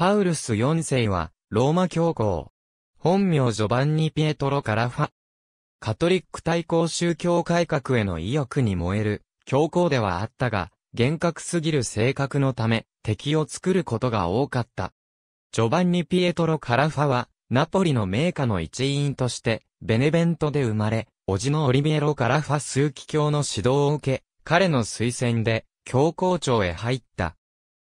パウルス4世は、ローマ教皇。本名ジョバンニ・ピエトロ・カラファ。カトリック対抗宗教改革への意欲に燃える、教皇ではあったが、厳格すぎる性格のため、敵を作ることが多かった。ジョバンニ・ピエトロ・カラファは、ナポリの名家の一員として、ベネベントで生まれ、叔父のオリビエロ・カラファ数奇教の指導を受け、彼の推薦で、教皇庁へ入った。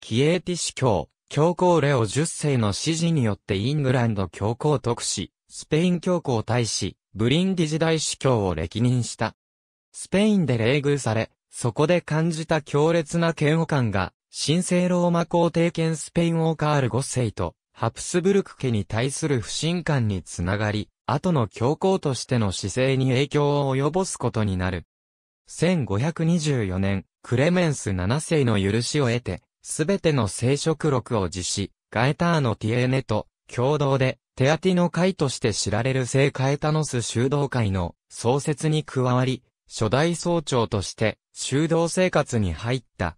キエーティ司教、教皇レオ10世の指示によってイングランド教皇特使、スペイン教皇大使、ブリンディ時代司教を歴任した。スペインで冷遇され、そこで感じた強烈な嫌悪感が、神聖ローマ皇帝兼スペイン王カール5世と、ハプスブルク家に対する不信感につながり、後の教皇としての姿勢に影響を及ぼすことになる。1524年、クレメンス7世の許しを得て、すべての聖職録を実施、ガエターノ・ティエーネと共同で、テアティの会として知られる聖カエタノス修道会の創設に加わり、初代総長として修道生活に入った。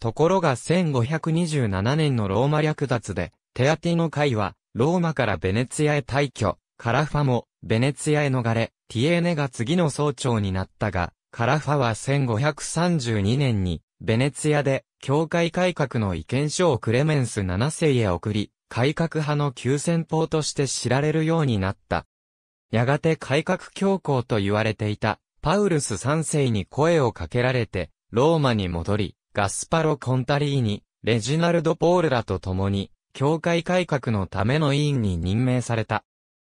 ところが1527年のローマ略奪で、テアティの会は、ローマからベネツィアへ退去、カラファも、ベネツィアへ逃れ、ティエーネが次の総長になったが、カラファは1532年に、ベネツィアで、教会改革の意見書をクレメンス7世へ送り、改革派の急先鋒として知られるようになった。やがて改革教皇と言われていた、パウルス3世に声をかけられて、ローマに戻り、ガスパロ・コンタリーニ、レジナルド・ポールらと共に、教会改革のための委員に任命された。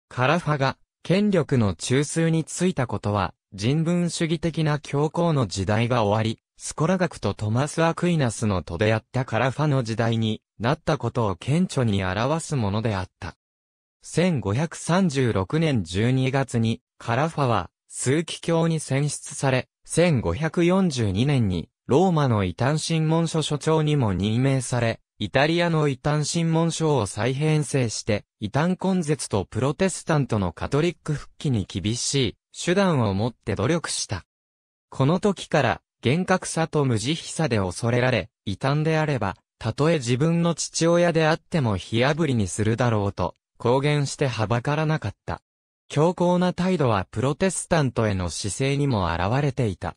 カラファが、権力の中枢についたことは、人文主義的な教皇の時代が終わり、スコラ学とトマス・アクイナスのと出会ったカラファの時代になったことを顕著に表すものであった。1536年12月にカラファは数奇教に選出され、1542年にローマの異端審問所所長にも任命され、イタリアの異端審問所を再編成して、異端根絶とプロテスタントのカトリック復帰に厳しい手段を持って努力した。この時から厳格さと無慈悲さで恐れられ、異端であれば、たとえ自分の父親であっても火あぶりにするだろうと、公言してはばからなかった。強硬な態度はプロテスタントへの姿勢にも現れていた。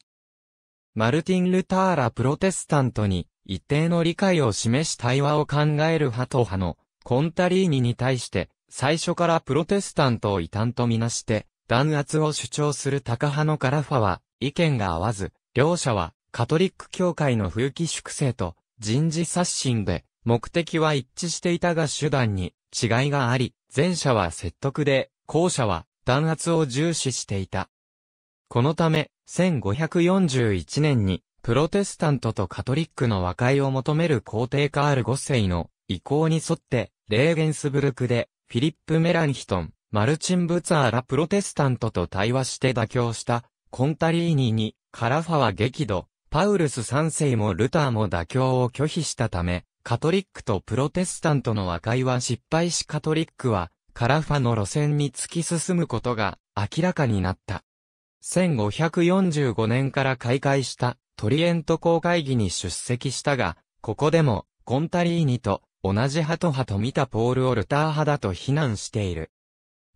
マルティン・ルターラプロテスタントに一定の理解を示し対話を考える派と派のコンタリーニに対して最初からプロテスタントを異端とみなして弾圧を主張する高派のカラファは意見が合わず両者は、カトリック教会の風紀粛清と人事刷新で、目的は一致していたが手段に違いがあり、前者は説得で、後者は弾圧を重視していた。このため、1541年に、プロテスタントとカトリックの和解を求める皇帝カール5世の意向に沿って、レーゲンスブルクで、フィリップ・メランヒトン、マルチン・ブツァーラ・プロテスタントと対話して妥協した、コンタリーニにカラファは激怒、パウルス三世もルターも妥協を拒否したため、カトリックとプロテスタントの和解は失敗しカトリックは、カラファの路線に突き進むことが明らかになった。1545年から開会したトリエント公会議に出席したが、ここでもコンタリーニと同じ派と派と見たポールをルター派だと非難している。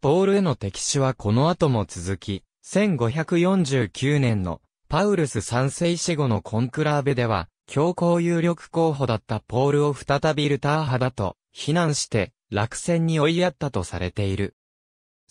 ポールへの敵視はこの後も続き、1549年のパウルス三世死後のコンクラーベでは、強行有力候補だったポールを再びルター派だと、非難して、落選に追いやったとされている。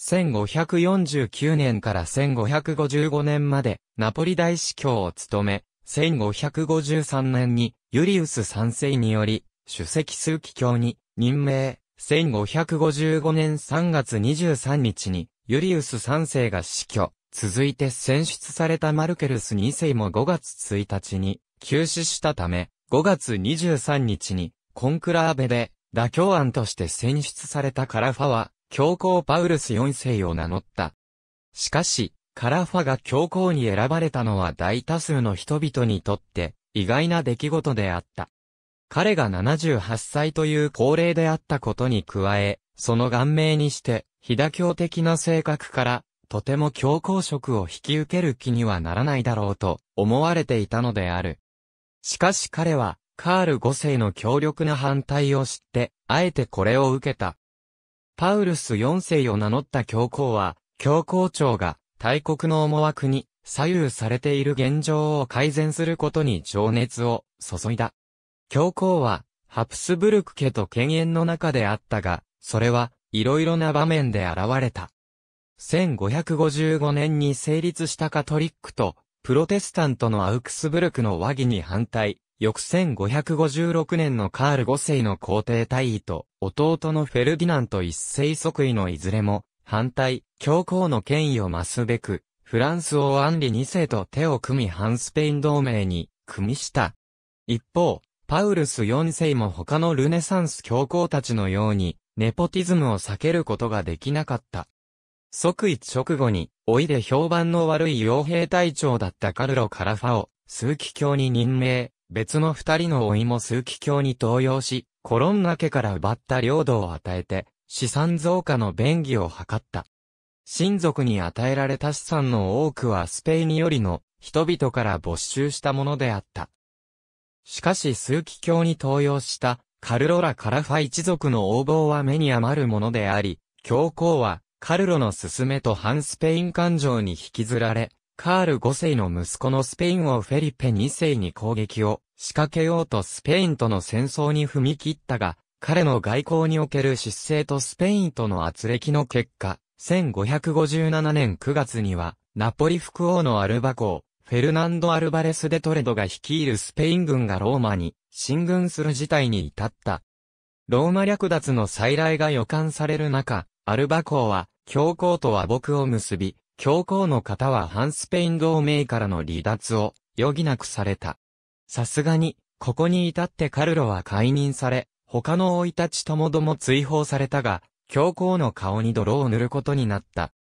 1549年から1555年まで、ナポリ大司教を務め、1553年に、ユリウス3世により、主席枢機卿に任命、1555年3月23日に、ユリウス3世が死去、続いて選出されたマルケルス2世も5月1日に急死したため、5月23日にコンクラーベで妥協案として選出されたカラファは教皇パウルス4世を名乗った。しかし、カラファが教皇に選ばれたのは大多数の人々にとって意外な出来事であった。彼が78歳という高齢であったことに加え、その顔面にして、非妥協的な性格から、とても教皇職を引き受ける気にはならないだろうと思われていたのである。しかし彼は、カール5世の強力な反対を知って、あえてこれを受けた。パウルス4世を名乗った教皇は、教皇庁が大国の思惑に左右されている現状を改善することに情熱を注いだ。教皇は、ハプスブルク家と犬猿の中であったが、それは、いろいろな場面で現れた。1555年に成立したカトリックと、プロテスタントのアウクスブルクの和議に反対、翌1556年のカール5世の皇帝退位と、弟のフェルディナント一世即位のいずれも、反対、教皇の権威を増すべく、フランス王アンリ2世と手を組み反スペイン同盟に、組みした。一方、パウルス4世も他のルネサンス教皇たちのように、ネポティズムを避けることができなかった。即位直後に、老いで評判の悪い傭兵隊長だったカルロ・カラファを、数奇教に任命、別の二人の老いも数奇教に登用し、コロンナ家から奪った領土を与えて、資産増加の便宜を図った。親族に与えられた資産の多くはスペインよりの人々から没収したものであった。しかし数奇教に登用したカルロラ・カラファ一族の横暴は目に余るものであり、教皇はカルロの勧めと反スペイン感情に引きずられ、カール5世の息子のスペイン王フェリペ2世に攻撃を仕掛けようとスペインとの戦争に踏み切ったが、彼の外交における失勢とスペインとの圧力の結果、1557年9月には、ナポリ副王のアルバ公、フェルナンド・アルバレス・デトレドが率いるスペイン軍がローマに進軍する事態に至った。ローマ略奪の再来が予感される中、アルバ公は教皇とは僕を結び、教皇の方は反スペイン同盟からの離脱を余儀なくされた。さすがに、ここに至ってカルロは解任され、他の老いたちともども追放されたが、教皇の顔に泥を塗ることになった。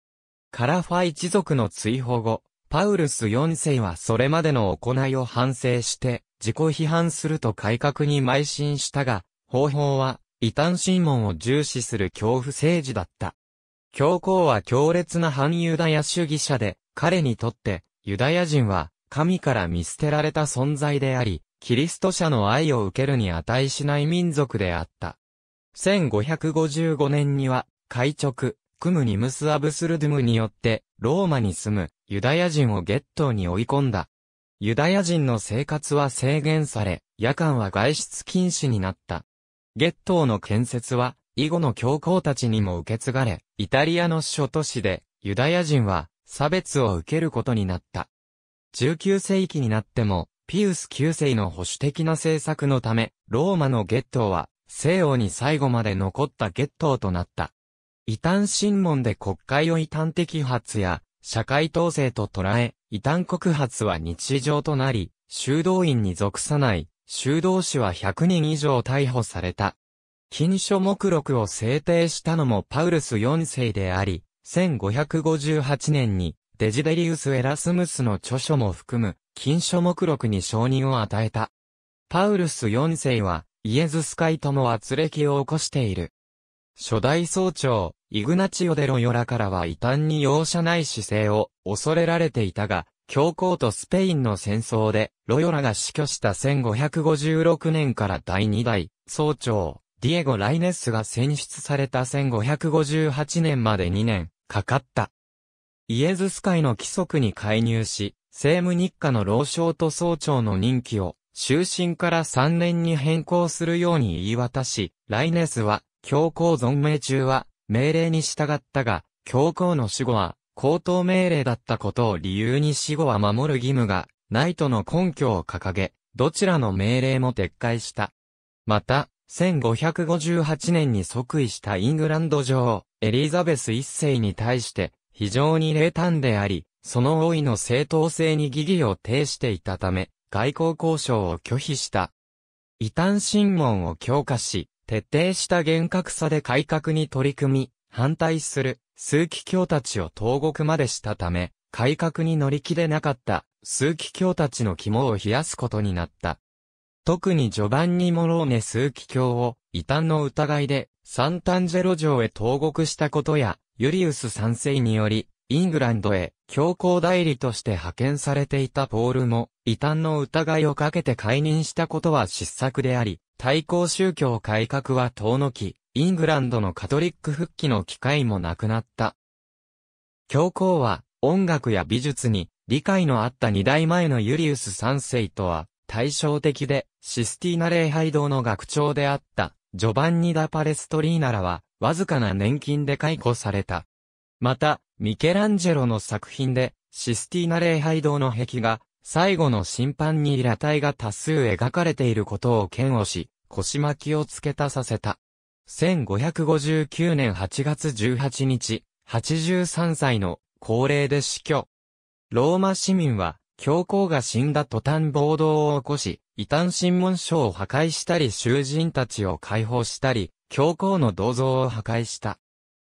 カラファ一族の追放後、パウルス4世はそれまでの行いを反省して、自己批判すると改革に邁進したが、方法は、異端審問を重視する恐怖政治だった。教皇は強烈な反ユダヤ主義者で、彼にとって、ユダヤ人は、神から見捨てられた存在であり、キリスト者の愛を受けるに値しない民族であった。1555年には、会直、クムニムス・アブスルドゥムによって、ローマに住む、ユダヤ人をゲットに追い込んだ。ユダヤ人の生活は制限され、夜間は外出禁止になった。ゲットの建設は、以後の教皇たちにも受け継がれ、イタリアの諸都市で、ユダヤ人は、差別を受けることになった。19世紀になっても、ピウス9世の保守的な政策のため、ローマのゲットーは、西欧に最後まで残ったゲットーとなった。異端審問で国会を異端的発や、社会統制と捉え、異端告発は日常となり、修道院に属さない、修道士は100人以上逮捕された。禁書目録を制定したのもパウルス4世であり、1558年にデジデリウス・エラスムスの著書も含む禁書目録に承認を与えた。パウルス4世はイエズス会とも圧力を起こしている。初代総長、イグナチオ・デロヨラからは異端に容赦ない姿勢を恐れられていたが、教皇とスペインの戦争で、ロヨラが死去した1556年から第2代、総長、ディエゴ・ライネスが選出された1558年まで2年、かかった。イエズス会の規則に介入し、政務日課の老将と総長の任期を、終身から3年に変更するように言い渡し、ライネスは、教皇存命中は、命令に従ったが、教皇の死後は、口頭命令だったことを理由に死後は守る義務が、ないとの根拠を掲げ、どちらの命令も撤回した。また、1558年に即位したイングランド女王、エリザベス一世に対して、非常に冷淡であり、その王位の正当性に疑義を呈していたため、外交交渉を拒否した。異端審問を強化し、徹底した厳格さで改革に取り組み、反対する、数奇教たちを投獄までしたため、改革に乗り気でなかった、数奇教たちの肝を冷やすことになった。特に序盤にモローネ枢機卿を異端の疑いでサンタンジェロ城へ投獄したことや、ユリウス三世により、イングランドへ教皇代理として派遣されていたポールも、異端の疑いをかけて解任したことは失策であり、対抗宗教改革は遠のき、イングランドのカトリック復帰の機会もなくなった。教皇は、音楽や美術に、理解のあった二代前のユリウス三世とは、対照的で、システィーナ礼拝堂の学長であった、ジョバンニ・ダ・パレストリーナらは、わずかな年金で解雇された。また、ミケランジェロの作品で、システィーナ礼拝堂の壁画、最後の審判に裸体が多数描かれていることを嫌悪し、腰巻きを付けたさせた。1559年8月18日、83歳の高齢で死去。ローマ市民は、教皇が死んだ途端暴動を起こし、異端審問書を破壊したり囚人たちを解放したり、教皇の銅像を破壊した。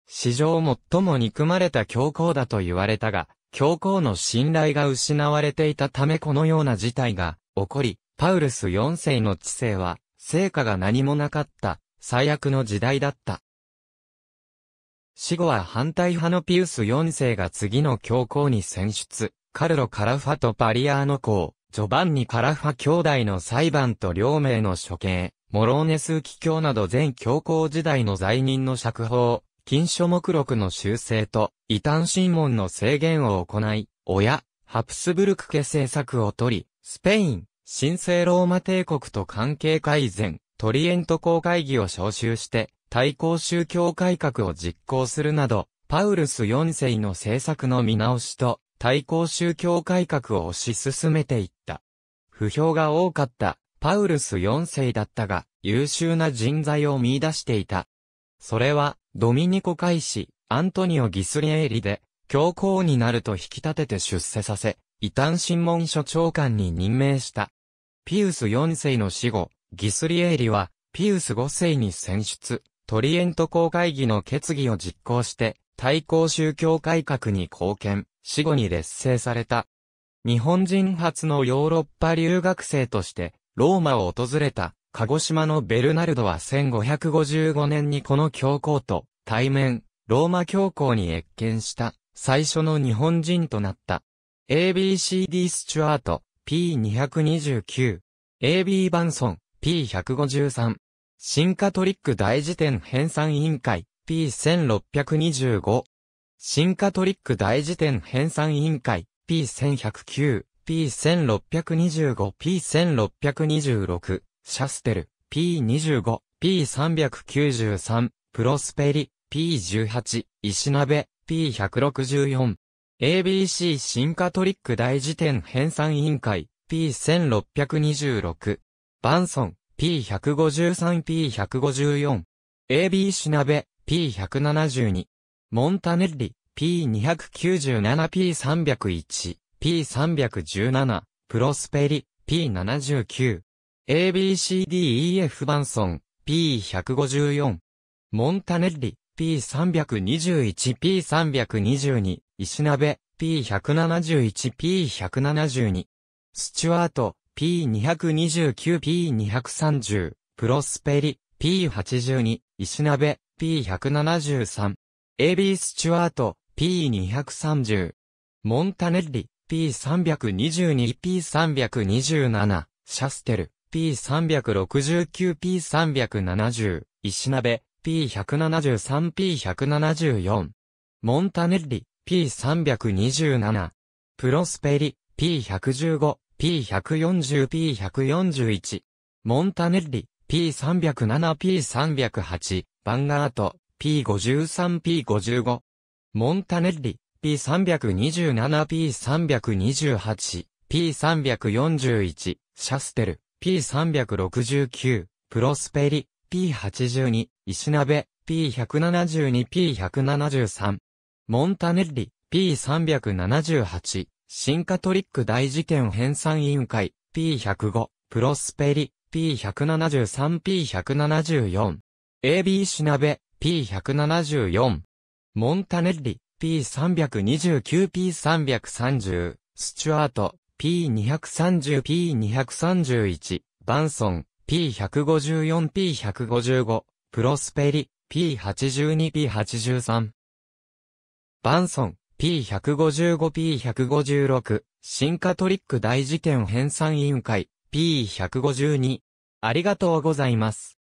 史上最も憎まれた教皇だと言われたが、教皇の信頼が失われていたためこのような事態が起こり、パウルス4世の知性は、成果が何もなかった、最悪の時代だった。死後は反対派のピウス4世が次の教皇に選出。カルロ・カラファとパリアーノ公、ジョバンニ・カラファ兄弟の裁判と両名の処刑、モローネスキ教など全教皇時代の罪人の釈放、禁書目録の修正と、異端審問の制限を行い、親、ハプスブルク家政策を取り、スペイン、神聖ローマ帝国と関係改善、トリエント公会議を招集して、対抗宗教改革を実行するなど、パウルス4世の政策の見直しと、対抗宗教改革を推し進めていった。不評が多かったパウルス4世だったが、優秀な人材を見出していた。それは、ドミニコ海士、アントニオ・ギスリエーリで、教皇になると引き立てて出世させ、異端審問所長官に任命した。ピウス4世の死後、ギスリエーリは、ピウス5世に選出、トリエント公会議の決議を実行して、対抗宗教改革に貢献。死後に劣勢された。日本人初のヨーロッパ留学生として、ローマを訪れた、鹿児島のベルナルドは1555年にこの教皇と、対面、ローマ教皇に謁見した、最初の日本人となった。ABCD スチュアート、P229。AB バンソン、P153。進化トリック大辞典編纂委員会、P1625。進化トリック大辞典編纂委員会 P1109、P1625、P1626、シャステル、P25、P393、プロスペリ、P18、石鍋、P164。ABC 進化トリック大辞典編纂委員会 P1626。バンソン P153P154。AB しな P172。モンタネッリ、P297P301、P317、プロスペリ、P79。ABCDEF バンソン、P154。モンタネッリ、P321、P322、石鍋、P171、P172。スチュワート、P229、P230、プロスペリ、P82、石鍋、P173。エービー・スチュワート、P230。モンタネッリ、P322、P327。シャステル、P369、P370。石鍋、P173、P174。モンタネッリ、P327。プロスペリ、P115、P140、P141。モンタネッリ、P307、P308。バンガート、P53P55。モンタネッリ、P327P328、P341、シャステル、P369、プロスペリ、P82、石鍋、P172、P173。モンタネッリ、P378、シンカトリック大事件編纂委員会、P105、プロスペリ、P173、P174。AB しなべ、P174。モンタネッリ、P329、P330。スチュアート、P230、P231。バンソン、P154、P155。プロスペリ、P82、P83。バンソン、P155、P156。進化トリック大事件編纂委員会、P152。ありがとうございます。